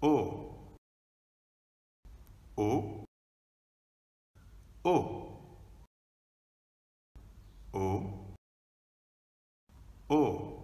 O O O O O